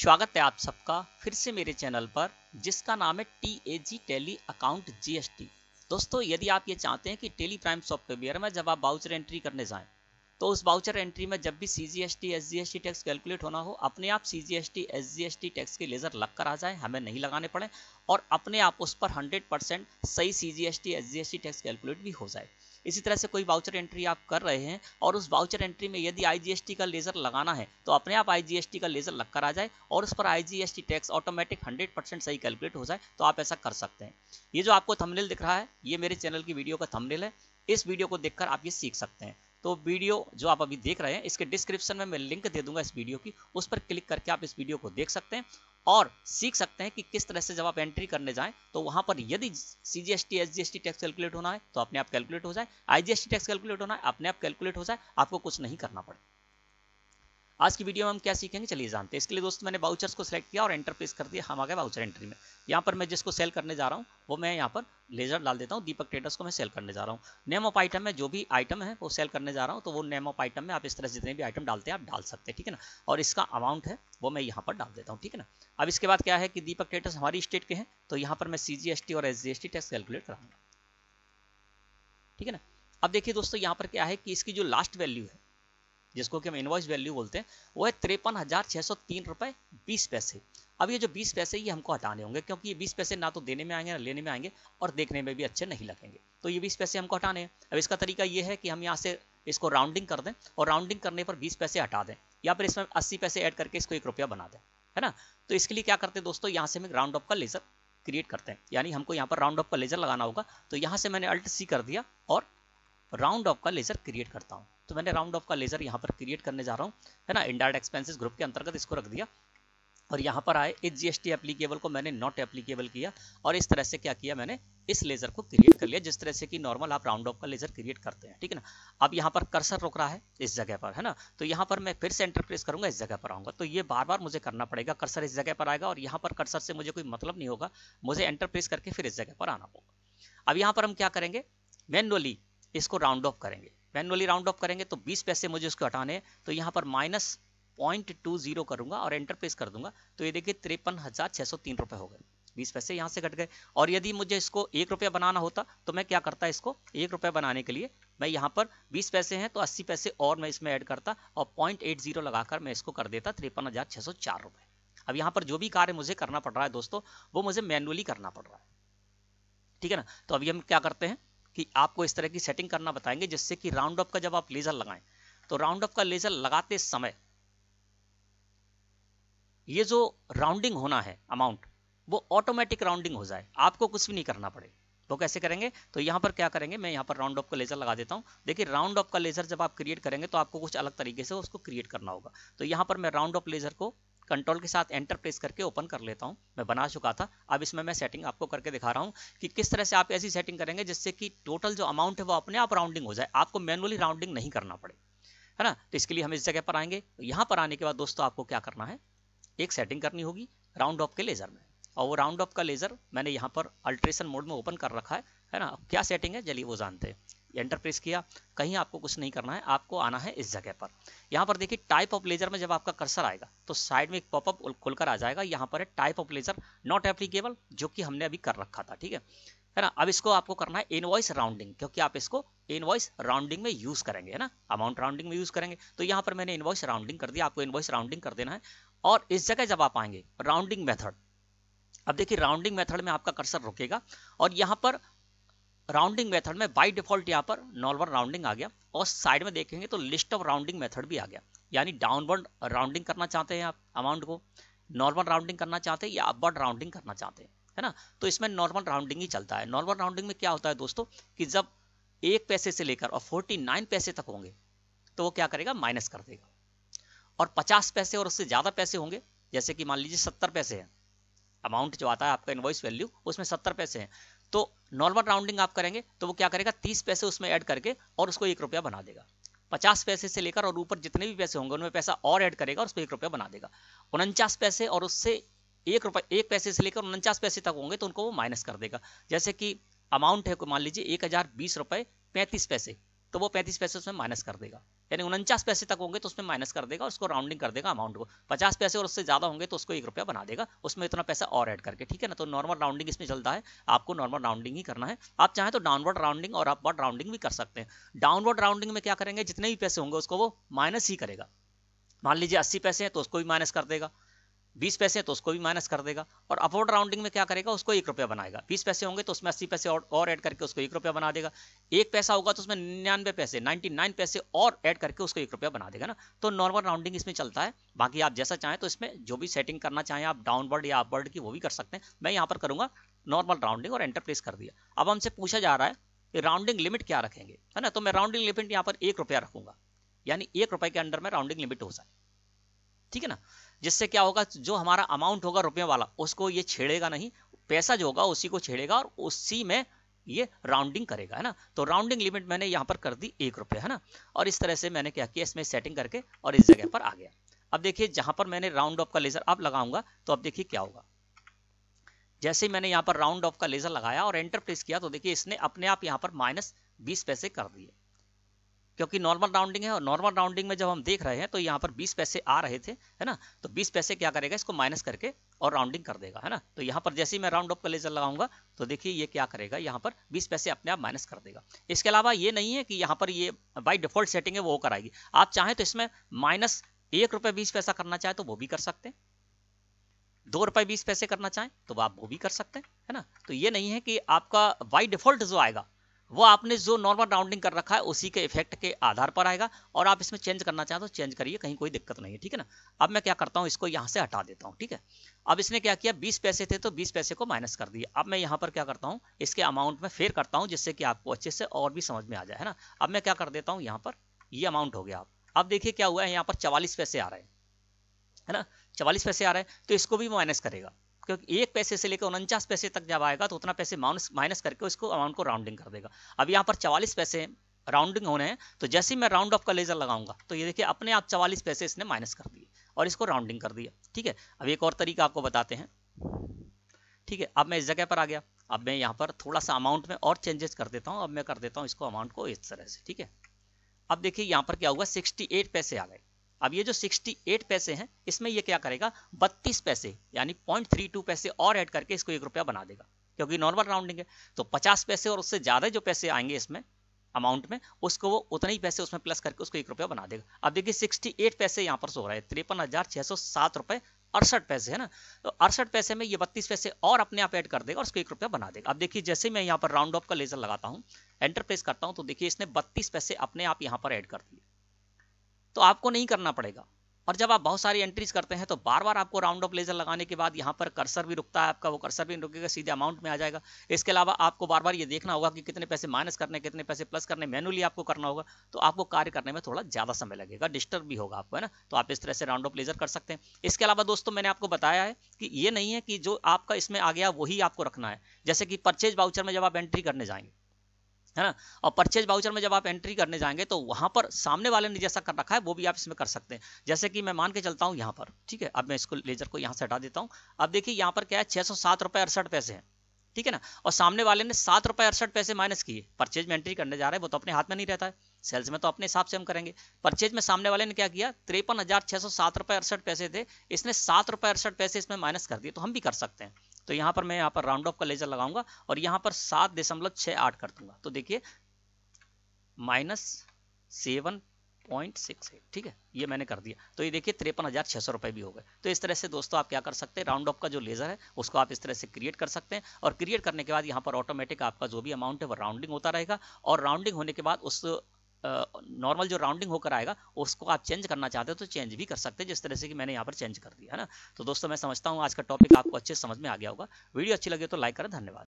स्वागत है आप सबका फिर से मेरे चैनल पर जिसका नाम है T A G tally account T दोस्तों यदि आप ये चाहते हैं कि टेली प्राइम सॉफ्टवेयर में जब आप बाउचर एंट्री करने जाएं तो उस बाउचर एंट्री में जब भी C G S T S G S T tax calculate होना हो अपने आप C G S T S G S T tax के लेज़र लग कर आ जाए हमें नहीं लगाने पड़े और अपने आप उस पर हंड्रेड परसेंट सही C G S T S G S T tax calculate भी हो जाए इसी तरह से कोई वाउचर एंट्री आप कर रहे हैं और उस वाउचर एंट्री में यदि आईजीएसटी का लेजर लगाना है तो अपने आप आईजीएसटी का लेजर लगकर आ जाए और उस पर आईजीएसटी टैक्स ऑटोमेटिक 100 सही कैलकुलेट हो जाए तो आप ऐसा कर सकते हैं ये जो आपको थमनेल दिख रहा है ये मेरे चैनल की वीडियो का थमनेल है इस वीडियो को देखकर आप ये सीख सकते हैं तो वीडियो जो आप अभी देख रहे हैं इसके डिस्क्रिप्शन में मैं लिंक दे दूंगा इस वीडियो की उस पर क्लिक करके आप इस वीडियो को देख सकते हैं और सीख सकते हैं कि किस तरह से जब आप एंट्री करने जाएं तो वहां पर यदि सीजीएसटी एसजीएसटी टैक्स कैलकुलेट होना है तो अपने आप कैलकुलेट हो जाए आईजीएसटी टैक्स कैलकुलेट होना है अपने आप कैलकुलेट हो जाए आपको कुछ नहीं करना पड़े आज की वीडियो में हम क्या सीखेंगे चलिए जानते हैं इसके लिए दोस्तों मैंने बाउचर्स को सिलेक्ट किया और एंटर प्रेस कर दिया हम आ गए बाउचर एंट्री में यहाँ पर मैं जिसको सेल करने जा रहा हूँ वो मैं यहाँ पर लेजर डाल देता हूँ दीपक ट्रेडर्स को मैं सेल करने जा रहा हूँ नेम ऑफ आइटम में जो भी आइटम है वो सेल करने जा रहा हूँ तो वो नेम ऑफ आइटम में आप इस तरह से जितने भी आइटम डालते हैं आप डाल सकते हैं ठीक है ना और इसका अमाउंट है वो मैं यहाँ पर डाल देता हूँ ठीक है ना अब इसके बाद क्या है कि दीपक ट्रेडर्स हमारी स्टेट के हैं तो यहाँ पर मैं सी और एस टैक्स कैलकुलेट कराऊंगा ठीक है ना अब देखिए दोस्तों यहाँ पर क्या है कि इसकी जो लास्ट वैल्यू है जिसको कि हम इन्वॉइस वैल्यू बोलते हैं वो है तिरपन हज़ार छह सौ तीन रुपए बीस पैसे अब ये जो बीस पैसे ये हमको हटाने होंगे क्योंकि ये बीस पैसे ना तो देने में आएंगे ना लेने में आएंगे और देखने में भी अच्छे नहीं लगेंगे तो ये बीस पैसे हमको हटाने हैं अब इसका तरीका ये है कि हम यहाँ से इसको राउंडिंग कर दें और राउंडिंग करने पर बीस पैसे हटा दें या फिर इसमें अस्सी पैसे ऐड करके इसको एक रुपया बना दें है ना तो इसके लिए क्या करते हैं दोस्तों यहाँ से हम राउंड ऑफ का लेज़र क्रिएट करते हैं यानी हमको यहाँ पर राउंड ऑफ का लेज़र लगाना होगा तो यहाँ से मैंने अल्ट सी कर दिया और राउंड ऑफ का लेजर क्रिएट करता हूँ तो मैंने राउंड ऑफ का लेजर यहाँ पर क्रिएट करने जा रहा हूँ है ना इंडायरेक्ट एक्सपेंसिस ग्रुप के अंतर्गत इसको रख दिया और यहाँ पर आए इस जीएसटी एप्लीकेबल को मैंने नॉट एप्लीकेबल किया और इस तरह से क्या किया मैंने इस लेजर को क्रिएट कर लिया जिस तरह से कि नॉर्मल आप राउंड ऑफ का लेजर क्रिएट करते हैं ठीक है ना अब यहाँ पर कर्सर रोक रहा है इस जगह पर है ना तो यहाँ पर मैं फिर से एंटर प्रेस करूंगा इस जगह पर आऊंगा तो ये बार बार मुझे करना पड़ेगा कर्सर इस जगह पर आएगा और यहाँ पर कर्सर से मुझे कोई मतलब नहीं होगा मुझे एंटर प्रेस करके फिर इस जगह पर आना होगा अब यहाँ पर हम क्या करेंगे मैनुअली इसको राउंड ऑफ करेंगे मैनुअली राउंड ऑफ करेंगे तो 20 पैसे मुझे उसको हटाने तो यहाँ पर माइनस पॉइंट टू जीरो करूंगा और एंटर प्रेस कर दूंगा तो ये देखिए तिरपन हज़ार छः सौ तीन रुपये हो गए बीस पैसे यहाँ से घट गए और यदि मुझे इसको एक रुपया बनाना होता तो मैं क्या करता इसको एक रुपया बनाने के लिए मैं यहाँ पर बीस पैसे हैं तो अस्सी पैसे और मैं इसमें ऐड करता और पॉइंट एट जीरो लगाकर मैं इसको कर देता तिरपन हज़ार छः सौ चार रुपये अब यहाँ पर जो भी कार्य मुझे करना पड़ रहा है दोस्तों वो मुझे मैनुअली करना पड़ रहा है ठीक है ना तो अभी हम क्या करते हैं कि आपको इस तरह की सेटिंग करना बताएंगे जिससे कि राउंड अप का जब आप लेजर लगाएं तो राउंड अप का लेजर लगाते समय ये जो राउंडिंग होना है अमाउंट वो ऑटोमेटिक राउंडिंग हो जाए आपको कुछ भी नहीं करना पड़े तो कैसे करेंगे तो यहां पर क्या करेंगे मैं यहां पर राउंड ऑफ का लेजर लगा देता हूं देखिए राउंड ऑफ का लेजर जब आप क्रिएट करेंगे तो आपको कुछ अलग तरीके से उसको क्रिएट करना होगा तो यहां पर मैं राउंड ऑफ लेजर को कंट्रोल के साथ एंटर प्रेस करके ओपन कर लेता हूँ मैं बना चुका था अब इसमें मैं सेटिंग आपको करके दिखा रहा हूँ कि किस तरह से आप ऐसी सेटिंग करेंगे जिससे कि टोटल जो अमाउंट है वो अपने आप राउंडिंग हो जाए आपको मैनुअली राउंडिंग नहीं करना पड़े है ना तो इसके लिए हम इस जगह पर आएंगे यहाँ पर आने के बाद दोस्तों आपको क्या करना है एक सेटिंग करनी होगी राउंड ऑफ के लेज़र में और वो राउंड ऑफ का लेज़र मैंने यहाँ पर अल्ट्रेशन मोड में ओपन कर रखा है है ना क्या सेटिंग है चलिए वो जानते हैं एंटर प्रेस किया कहीं आपको कुछ नहीं करना है आपको आना है इस जगह पर यहाँ पर देखिए टाइप ऑफ लेजर में जब आपका कर्सर आएगा तो साइड में एक पॉपअप खुलकर आ जाएगा यहाँ पर है type of ledger not applicable जो कि हमने अभी कर रखा था ठीक है है ना अब इसको आपको करना है इनवॉइस राउंडिंग क्योंकि आप इसको इनवॉइस राउंडिंग में यूज करेंगे है ना अमाउंट राउंडिंग में यूज करेंगे तो यहाँ पर मैंने इनवॉइस राउंडिंग कर दिया आपको इनवॉइस राउंडिंग कर देना है और इस जगह जब आप आएंगे राउंडिंग मेथड अब देखिए राउंडिंग मेथड में आपका कर्सर रुकेगा और यहाँ पर राउंडिंग मेथड में बाई डिफॉल्ट यहाँ पर नॉर्मल राउंडिंग आ गया और साइड में देखेंगे तो लिस्ट ऑफ राउंडिंग मेथड भी आ गया यानी डाउनवर्ड राउंडिंग करना चाहते हैं आप अमाउंट को नॉर्मल राउंडिंग करना चाहते हैं या अपवर्ड राउंडिंग करना चाहते हैं है ना तो इसमें नॉर्मल राउंडिंग ही चलता है नॉर्मल राउंडिंग में क्या होता है दोस्तों कि जब एक पैसे से लेकर और फोर्टी नाइन पैसे तक होंगे तो वो क्या करेगा माइनस कर देगा और पचास पैसे और उससे ज़्यादा पैसे होंगे जैसे कि मान लीजिए सत्तर पैसे हैं अमाउंट जो आता है आपका इन्वॉइस वैल्यू उसमें सत्तर पैसे हैं तो नॉर्मल राउंडिंग आप करेंगे तो वो क्या करेगा तीस पैसे उसमें ऐड करके और उसको एक रुपया बना देगा पचास पैसे से लेकर और ऊपर जितने भी पैसे होंगे उनमें पैसा और ऐड करेगा और उसको एक रुपया बना देगा उनचास पैसे और उससे एक रुपये एक पैसे से लेकर उनचास पैसे तक होंगे तो उनको वो माइनस कर देगा जैसे कि अमाउंट है मान लीजिए एक हज़ार बीस रुपये पैंतीस पैसे तो वो पैंतीस पैसे उसमें माइनस कर देगा यानी उनचास पैसे तक होंगे तो उसमें माइनस कर देगा उसको राउंडिंग कर देगा अमाउंट को पचास पैसे और उससे ज्यादा होंगे तो उसको एक रुपया बना देगा उसमें इतना पैसा और एड करके ठीक है ना तो नॉर्मल राउंडिंग इसमें चलता है आपको नॉर्मल राउंडिंग ही करना है आप चाहें तो डाउनवर्ड राउंडिंग और अपवर्ड राउंडिंग भी कर सकते हैं डाउनवर्ड राउंडिंग में क्या करेंगे जितने भी पैसे होंगे उसको वो माइनस ही करेगा मान लीजिए अस्सी पैसे हैं तो उसको भी माइनस कर देगा बीस पैसे तो उसको भी माइनस कर देगा और अपवर्ड राउंडिंग में क्या करेगा उसको एक रुपया बनाएगा बीस पैसे होंगे तो उसमें अस्सी पैसे और, और ऐड करके उसको एक रुपया बना देगा एक पैसा होगा तो उसमें निन्यानवे पैसे नाइन्टी नाइन पैसे और ऐड करके उसको एक रुपया बना देगा ना तो नॉर्मल राउंडिंग इसमें चलता है बाकी आप जैसा चाहें तो इसमें जो भी सेटिंग करना चाहें आप डाउनवर्ड या अपवर्ड की वो भी कर सकते हैं मैं यहाँ पर करूँगा नॉर्मल राउंडिंग और एंटरप्लेस कर दिया अब हमसे पूछा जा रहा है कि राउंडिंग लिमिट क्या रखेंगे है ना तो मैं राउंडिंग लिमिट यहाँ पर एक रुपया रखूंगा यानी एक रुपये के अंडर में राउंडिंग लिमिट हो जाए ठीक है ना जिससे क्या होगा जो हमारा अमाउंट होगा रुपये वाला उसको ये छेड़ेगा नहीं पैसा जो होगा उसी को छेड़ेगा और उसी में ये राउंडिंग करेगा है ना तो राउंडिंग लिमिट मैंने यहाँ पर कर दी एक रुपये है ना और इस तरह से मैंने क्या किया इसमें सेटिंग करके और इस जगह पर आ गया अब देखिए जहाँ पर मैंने राउंड ऑफ का लेजर अब लगाऊंगा तो अब देखिए क्या होगा जैसे मैंने यहाँ पर राउंड ऑफ का लेजर लगाया और एंटर प्रेस किया तो देखिए इसने अपने आप यहाँ पर माइनस बीस पैसे कर दिए क्योंकि नॉर्मल राउंडिंग है और नॉर्मल राउंडिंग में जब हम देख रहे हैं तो यहाँ पर 20 पैसे आ रहे थे है ना तो 20 पैसे क्या करेगा इसको माइनस करके और राउंडिंग कर देगा है ना तो यहाँ पर जैसे ही मैं राउंड अप का लेजर लगाऊंगा तो देखिए ये क्या करेगा यहाँ पर 20 पैसे अपने आप माइनस कर देगा इसके अलावा ये नहीं है कि यहाँ पर ये बाई डिफॉल्ट सेटिंग है वो कराएगी आप चाहें तो इसमें माइनस एक बीस पैसा करना चाहे तो वो भी कर सकते हैं दो रुपए बीस पैसे करना चाहें तो आप वो भी कर सकते हैं है ना तो ये नहीं है कि आपका बाई डिफॉल्ट जो आएगा वो आपने जो नॉर्मल राउंडिंग कर रखा है उसी के इफेक्ट के आधार पर आएगा और आप इसमें चेंज करना चाहते हो चेंज करिए कहीं कोई दिक्कत नहीं है ठीक है ना अब मैं क्या करता हूँ इसको यहाँ से हटा देता हूँ ठीक है अब इसने क्या किया बीस पैसे थे तो बीस पैसे को माइनस कर दिया अब मैं यहाँ पर क्या करता हूँ इसके अमाउंट में फेर करता हूँ जिससे कि आपको अच्छे से और भी समझ में आ जाए है ना अब मैं क्या कर देता हूँ यहाँ पर ये अमाउंट हो गया आप अब देखिए क्या हुआ है यहाँ पर चवालीस पैसे आ रहे हैं है ना चवालीस पैसे आ रहे हैं तो इसको भी माइनस करेगा क्योंकि एक पैसे से लेकर उनचास पैसे तक जब आएगा तो उतना पैसे माइनस माइनस करके उसको अमाउंट को राउंडिंग कर देगा अब यहाँ पर चवालीस पैसे राउंडिंग होने हैं तो जैसे ही मैं राउंड ऑफ का लेजर लगाऊंगा तो ये देखिए अपने आप चवालीस पैसे इसने माइनस कर दिए और इसको राउंडिंग कर दिया ठीक है अब एक और तरीका आपको बताते हैं ठीक है अब मैं इस जगह पर आ गया अब मैं यहाँ पर थोड़ा सा अमाउंट में और चेंजेस कर देता हूँ अब मैं कर देता हूँ इसको अमाउंट को इस तरह से ठीक है अब देखिए यहाँ पर क्या हुआ सिक्सटी पैसे आ गए अब ये जो 68 पैसे हैं इसमें ये क्या करेगा 32 पैसे यानी 0.32 पैसे और ऐड करके इसको एक रुपया बना देगा क्योंकि नॉर्मल राउंडिंग है तो 50 पैसे और उससे ज़्यादा जो पैसे आएंगे इसमें अमाउंट में उसको वो उतने ही पैसे उसमें प्लस करके उसको एक रुपया बना देगा अब देखिए सिक्सटी पैसे यहाँ पर सो रहा है तिरपन हज़ार सौ सात अड़सठ पैसे है ना तो अड़सठ पैसे में ये बत्तीस पैसे और अपने आप ऐड कर देगा और उसको एक रुपया बना देगा अब देखिए जैसे मैं यहाँ पर राउंड ऑफ का लेजर लगाता हूँ एंटर प्रेस करता हूँ तो देखिए इसने बत्तीस पैसे अपने आप यहाँ पर ऐड कर दिए तो आपको नहीं करना पड़ेगा और जब आप बहुत सारी एंट्रीज करते हैं तो बार बार आपको राउंड ऑफ लेजर लगाने के बाद यहाँ पर कर्सर भी रुकता है आपका वो कर्सर भी रुकेगा सीधे अमाउंट में आ जाएगा इसके अलावा आपको बार बार ये देखना होगा कि कितने पैसे माइनस करने कितने पैसे प्लस करने मैनुअली आपको करना होगा तो आपको कार्य करने में थोड़ा ज़्यादा समय लगेगा डिस्टर्ब भी होगा आपको है ना तो आप इस तरह से राउंड ऑफ लेजर कर सकते हैं इसके अलावा दोस्तों मैंने आपको बताया है कि ये नहीं है कि जो आपका इसमें आ गया वही आपको रखना है जैसे कि परचेज बाउचर में जब आप एंट्री करने जाएंगे है ना और परचेज बाउचर में जब आप एंट्री करने जाएंगे तो वहां पर सामने वाले ने जैसा कर रखा है वो भी आप इसमें कर सकते हैं जैसे कि मैं मान के चलता हूँ यहाँ पर ठीक है अब मैं इसको लेजर को यहाँ से हटा देता हूँ अब देखिए यहाँ पर क्या है छह सौ सात अड़सठ पैसे है ठीक है ना और सामने वाले ने सात रुपए अड़सठ पैसे माइनस किए परचेज में एंट्री करने जा रहे हैं वो तो अपने हाथ में नहीं रहता है सेल्स में तो अपने हिसाब से हम करेंगे परचेज में सामने वाले ने क्या किया तिरपन हजार छह सौ सात रुपए अड़सठ पैसे थे इसने सात रुपए अड़सठ पैसे इसमें माइनस कर दिए तो हम भी कर सकते हैं तो यहाँ पर मैं यहाँ पर राउंड ऑफ का लेजर लगाऊंगा और यहाँ पर सात दशमलव छह आठ कर दूंगा तो देखिए minus seven point six eight ठीक है ये मैंने कर दिया तो ये देखिए तिरपन हज़ार छह सौ रुपए भी हो गए तो इस तरह से दोस्तों आप क्या कर सकते हैं राउंड ऑफ का जो लेज़र है उसको आप इस तरह से क्रिएट कर सकते हैं और क्रिएट करने के बाद यहाँ पर ऑटोमेटिक आपका जो भी अमाउंट है वो राउंडिंग होता रहेगा और राउंडिंग होने के बाद उस नॉर्मल जो राउंडिंग होकर आएगा उसको आप चेंज करना चाहते हो तो चेंज भी कर सकते हैं जिस तरह से कि मैंने यहाँ पर चेंज कर दिया है ना तो दोस्तों मैं समझता हूँ आज का टॉपिक आपको अच्छे समझ में आ गया होगा वीडियो अच्छी लगे तो लाइक करें धन्यवाद